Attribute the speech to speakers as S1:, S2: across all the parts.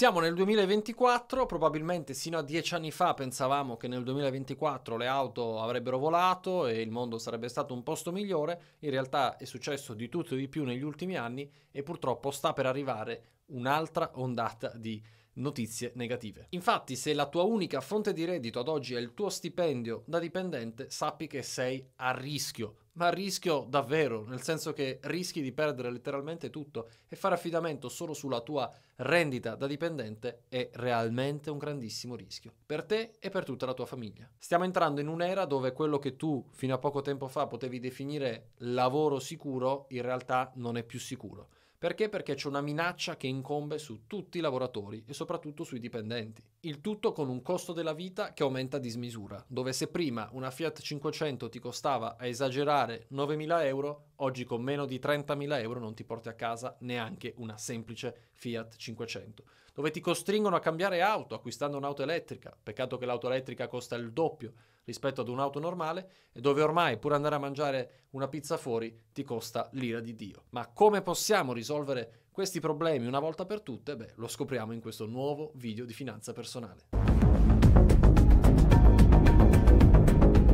S1: Siamo nel 2024, probabilmente sino a dieci anni fa pensavamo che nel 2024 le auto avrebbero volato e il mondo sarebbe stato un posto migliore, in realtà è successo di tutto e di più negli ultimi anni e purtroppo sta per arrivare un'altra ondata di notizie negative. Infatti, se la tua unica fonte di reddito ad oggi è il tuo stipendio da dipendente, sappi che sei a rischio ma rischio davvero, nel senso che rischi di perdere letteralmente tutto e fare affidamento solo sulla tua rendita da dipendente è realmente un grandissimo rischio per te e per tutta la tua famiglia. Stiamo entrando in un'era dove quello che tu fino a poco tempo fa potevi definire lavoro sicuro in realtà non è più sicuro. Perché? Perché c'è una minaccia che incombe su tutti i lavoratori e soprattutto sui dipendenti. Il tutto con un costo della vita che aumenta a dismisura, dove se prima una Fiat 500 ti costava a esagerare 9.000 euro, oggi con meno di 30.000 euro non ti porti a casa neanche una semplice Fiat 500, dove ti costringono a cambiare auto acquistando un'auto elettrica, peccato che l'auto elettrica costa il doppio, rispetto ad un'auto normale dove ormai pur andare a mangiare una pizza fuori ti costa l'ira di Dio. Ma come possiamo risolvere questi problemi una volta per tutte? Beh, lo scopriamo in questo nuovo video di finanza personale.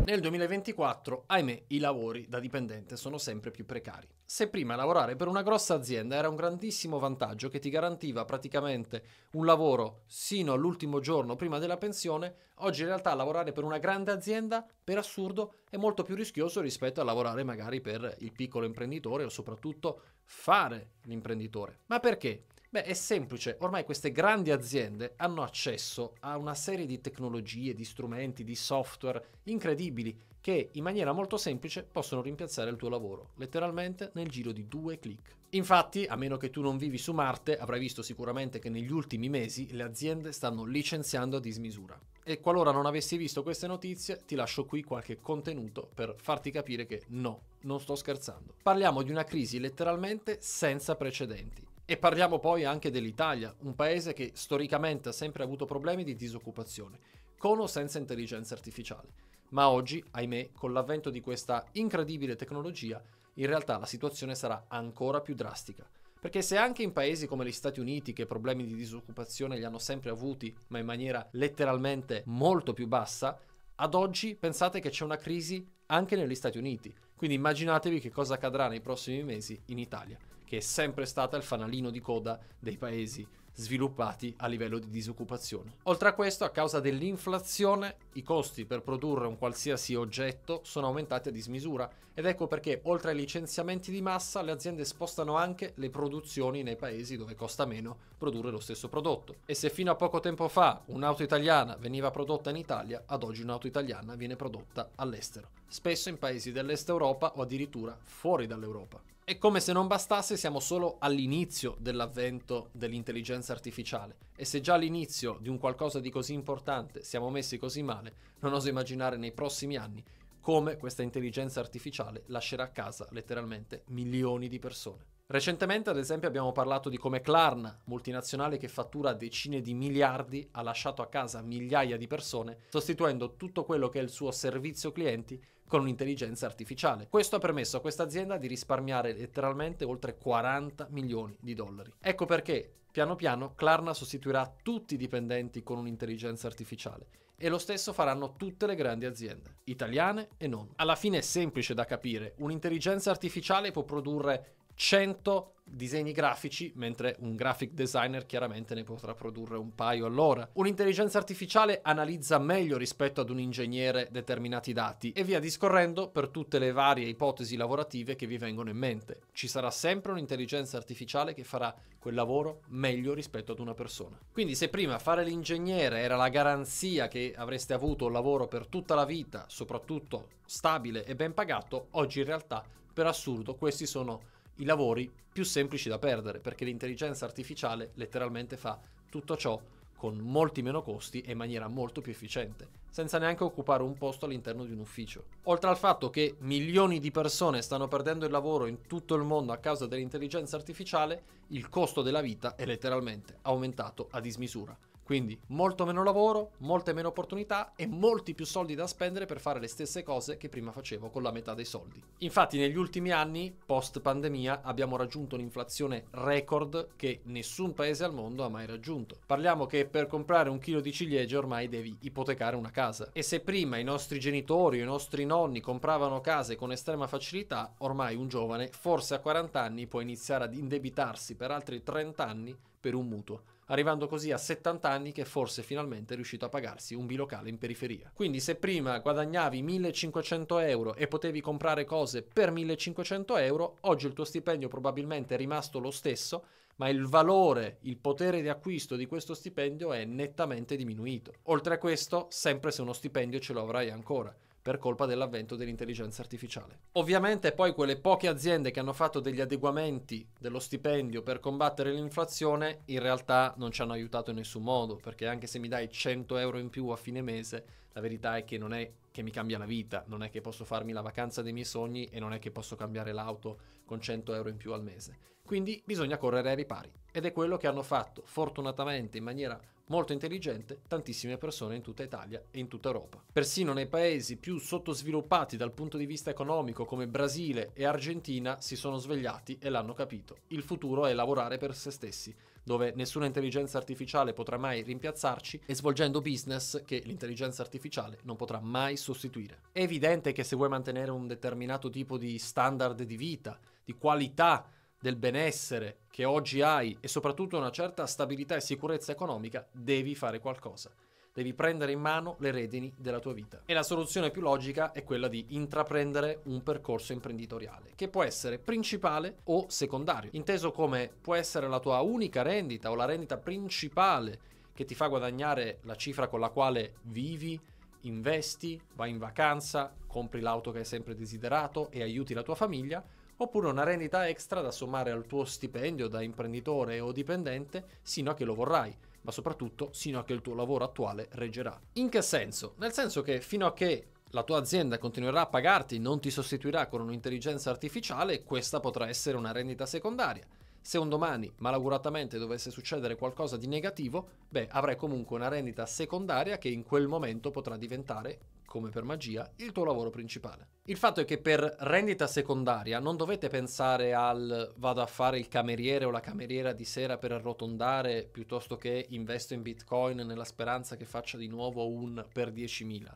S1: Nel 2024, ahimè, i lavori da dipendente sono sempre più precari. Se prima lavorare per una grossa azienda era un grandissimo vantaggio che ti garantiva praticamente un lavoro sino all'ultimo giorno prima della pensione, oggi in realtà lavorare per una grande azienda, per assurdo, è molto più rischioso rispetto a lavorare magari per il piccolo imprenditore o soprattutto fare l'imprenditore. Ma perché? Beh, è semplice, ormai queste grandi aziende hanno accesso a una serie di tecnologie, di strumenti, di software incredibili che in maniera molto semplice possono rimpiazzare il tuo lavoro, letteralmente nel giro di due clic. Infatti, a meno che tu non vivi su Marte, avrai visto sicuramente che negli ultimi mesi le aziende stanno licenziando a dismisura. E qualora non avessi visto queste notizie, ti lascio qui qualche contenuto per farti capire che no, non sto scherzando. Parliamo di una crisi letteralmente senza precedenti e parliamo poi anche dell'Italia, un paese che storicamente ha sempre avuto problemi di disoccupazione, con o senza intelligenza artificiale. Ma oggi, ahimè, con l'avvento di questa incredibile tecnologia, in realtà la situazione sarà ancora più drastica. Perché se anche in paesi come gli Stati Uniti, che problemi di disoccupazione li hanno sempre avuti, ma in maniera letteralmente molto più bassa, ad oggi pensate che c'è una crisi anche negli Stati Uniti. Quindi immaginatevi che cosa accadrà nei prossimi mesi in Italia che è sempre stata il fanalino di coda dei paesi sviluppati a livello di disoccupazione. Oltre a questo, a causa dell'inflazione, i costi per produrre un qualsiasi oggetto sono aumentati a dismisura ed ecco perché oltre ai licenziamenti di massa le aziende spostano anche le produzioni nei paesi dove costa meno produrre lo stesso prodotto. E se fino a poco tempo fa un'auto italiana veniva prodotta in Italia, ad oggi un'auto italiana viene prodotta all'estero, spesso in paesi dell'est Europa o addirittura fuori dall'Europa. E come se non bastasse, siamo solo all'inizio dell'avvento dell'intelligenza artificiale. E se già all'inizio di un qualcosa di così importante siamo messi così male, non oso immaginare nei prossimi anni come questa intelligenza artificiale lascerà a casa letteralmente milioni di persone. Recentemente, ad esempio, abbiamo parlato di come Klarna, multinazionale che fattura decine di miliardi, ha lasciato a casa migliaia di persone, sostituendo tutto quello che è il suo servizio clienti con un'intelligenza artificiale. Questo ha permesso a questa azienda di risparmiare letteralmente oltre 40 milioni di dollari. Ecco perché, piano piano, Clarna sostituirà tutti i dipendenti con un'intelligenza artificiale e lo stesso faranno tutte le grandi aziende, italiane e non. Alla fine è semplice da capire, un'intelligenza artificiale può produrre 100 disegni grafici, mentre un graphic designer chiaramente ne potrà produrre un paio all'ora. Un'intelligenza artificiale analizza meglio rispetto ad un ingegnere determinati dati e via discorrendo per tutte le varie ipotesi lavorative che vi vengono in mente. Ci sarà sempre un'intelligenza artificiale che farà quel lavoro meglio rispetto ad una persona. Quindi se prima fare l'ingegnere era la garanzia che avreste avuto un lavoro per tutta la vita, soprattutto stabile e ben pagato, oggi in realtà per assurdo questi sono i lavori più semplici da perdere, perché l'intelligenza artificiale letteralmente fa tutto ciò con molti meno costi e in maniera molto più efficiente, senza neanche occupare un posto all'interno di un ufficio. Oltre al fatto che milioni di persone stanno perdendo il lavoro in tutto il mondo a causa dell'intelligenza artificiale, il costo della vita è letteralmente aumentato a dismisura. Quindi molto meno lavoro, molte meno opportunità e molti più soldi da spendere per fare le stesse cose che prima facevo con la metà dei soldi. Infatti negli ultimi anni, post pandemia, abbiamo raggiunto un'inflazione record che nessun paese al mondo ha mai raggiunto. Parliamo che per comprare un chilo di ciliegie ormai devi ipotecare una casa. E se prima i nostri genitori o i nostri nonni compravano case con estrema facilità, ormai un giovane, forse a 40 anni, può iniziare ad indebitarsi per altri 30 anni per un mutuo arrivando così a 70 anni che forse finalmente è riuscito a pagarsi un bilocale in periferia. Quindi se prima guadagnavi 1500 euro e potevi comprare cose per 1500 euro, oggi il tuo stipendio probabilmente è rimasto lo stesso, ma il valore, il potere di acquisto di questo stipendio è nettamente diminuito. Oltre a questo, sempre se uno stipendio ce lo avrai ancora per colpa dell'avvento dell'intelligenza artificiale. Ovviamente poi quelle poche aziende che hanno fatto degli adeguamenti dello stipendio per combattere l'inflazione in realtà non ci hanno aiutato in nessun modo, perché anche se mi dai 100 euro in più a fine mese, la verità è che non è che mi cambia la vita, non è che posso farmi la vacanza dei miei sogni e non è che posso cambiare l'auto con 100 euro in più al mese. Quindi bisogna correre ai ripari ed è quello che hanno fatto fortunatamente in maniera molto intelligente, tantissime persone in tutta Italia e in tutta Europa. Persino nei paesi più sottosviluppati dal punto di vista economico come Brasile e Argentina si sono svegliati e l'hanno capito. Il futuro è lavorare per se stessi, dove nessuna intelligenza artificiale potrà mai rimpiazzarci e svolgendo business che l'intelligenza artificiale non potrà mai sostituire. È evidente che se vuoi mantenere un determinato tipo di standard di vita, di qualità del benessere che oggi hai e soprattutto una certa stabilità e sicurezza economica, devi fare qualcosa. Devi prendere in mano le redini della tua vita. E la soluzione più logica è quella di intraprendere un percorso imprenditoriale, che può essere principale o secondario, inteso come può essere la tua unica rendita o la rendita principale che ti fa guadagnare la cifra con la quale vivi, investi, vai in vacanza, compri l'auto che hai sempre desiderato e aiuti la tua famiglia, oppure una rendita extra da sommare al tuo stipendio da imprenditore o dipendente sino a che lo vorrai, ma soprattutto sino a che il tuo lavoro attuale reggerà. In che senso? Nel senso che fino a che la tua azienda continuerà a pagarti, non ti sostituirà con un'intelligenza artificiale, questa potrà essere una rendita secondaria. Se un domani, malauguratamente, dovesse succedere qualcosa di negativo, beh, avrai comunque una rendita secondaria che in quel momento potrà diventare come per magia, il tuo lavoro principale. Il fatto è che per rendita secondaria non dovete pensare al vado a fare il cameriere o la cameriera di sera per arrotondare piuttosto che investo in bitcoin nella speranza che faccia di nuovo un per 10.000.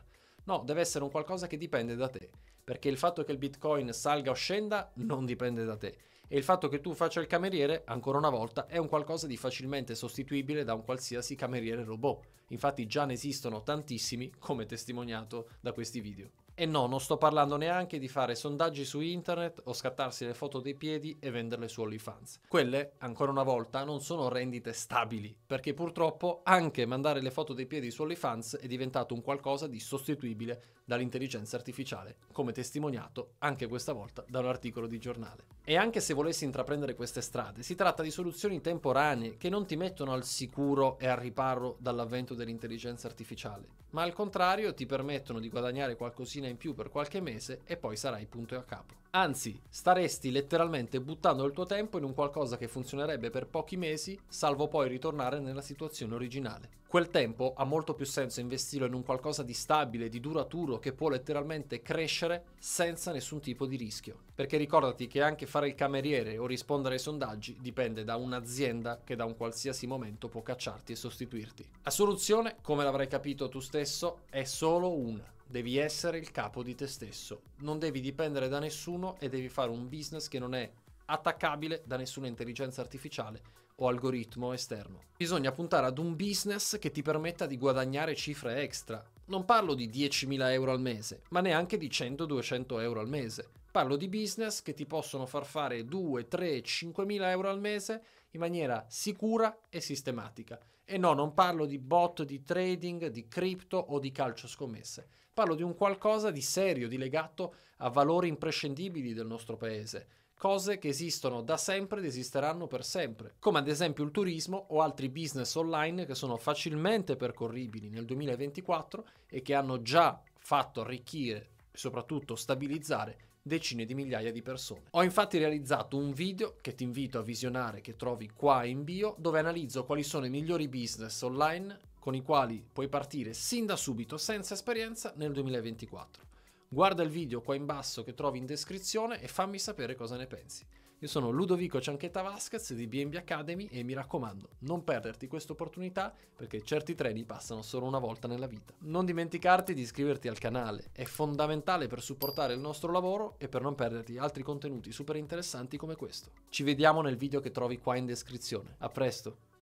S1: No, deve essere un qualcosa che dipende da te, perché il fatto che il bitcoin salga o scenda non dipende da te e il fatto che tu faccia il cameriere, ancora una volta, è un qualcosa di facilmente sostituibile da un qualsiasi cameriere robot. Infatti già ne esistono tantissimi, come testimoniato da questi video. E no, non sto parlando neanche di fare sondaggi su internet o scattarsi le foto dei piedi e venderle su OnlyFans. Quelle, ancora una volta, non sono rendite stabili, perché purtroppo anche mandare le foto dei piedi su OnlyFans è diventato un qualcosa di sostituibile dall'intelligenza artificiale, come testimoniato anche questa volta da un articolo di giornale. E anche se volessi intraprendere queste strade, si tratta di soluzioni temporanee che non ti mettono al sicuro e al riparo dall'avvento dell'intelligenza artificiale, ma al contrario ti permettono di guadagnare qualcosina in più per qualche mese e poi sarai punto e a capo. Anzi, staresti letteralmente buttando il tuo tempo in un qualcosa che funzionerebbe per pochi mesi, salvo poi ritornare nella situazione originale. Quel tempo ha molto più senso investirlo in un qualcosa di stabile, di duraturo, che può letteralmente crescere senza nessun tipo di rischio. Perché ricordati che anche fare il cameriere o rispondere ai sondaggi dipende da un'azienda che da un qualsiasi momento può cacciarti e sostituirti. La soluzione, come l'avrai capito tu stesso, è solo una Devi essere il capo di te stesso, non devi dipendere da nessuno e devi fare un business che non è attaccabile da nessuna intelligenza artificiale o algoritmo esterno. Bisogna puntare ad un business che ti permetta di guadagnare cifre extra. Non parlo di 10.000 euro al mese, ma neanche di 100-200 euro al mese. Parlo di business che ti possono far fare 2, 3, 5.000 euro al mese in maniera sicura e sistematica e no, non parlo di bot, di trading, di cripto o di calcio scommesse. Parlo di un qualcosa di serio, di legato a valori imprescindibili del nostro paese, cose che esistono da sempre ed esisteranno per sempre, come ad esempio il turismo o altri business online che sono facilmente percorribili nel 2024 e che hanno già fatto arricchire soprattutto stabilizzare decine di migliaia di persone. Ho infatti realizzato un video che ti invito a visionare che trovi qua in bio dove analizzo quali sono i migliori business online con i quali puoi partire sin da subito senza esperienza nel 2024. Guarda il video qua in basso che trovi in descrizione e fammi sapere cosa ne pensi. Io sono Ludovico Cianchetta Vasquez di BNB Academy e mi raccomando, non perderti questa opportunità perché certi treni passano solo una volta nella vita. Non dimenticarti di iscriverti al canale, è fondamentale per supportare il nostro lavoro e per non perderti altri contenuti super interessanti come questo. Ci vediamo nel video che trovi qua in descrizione. A presto!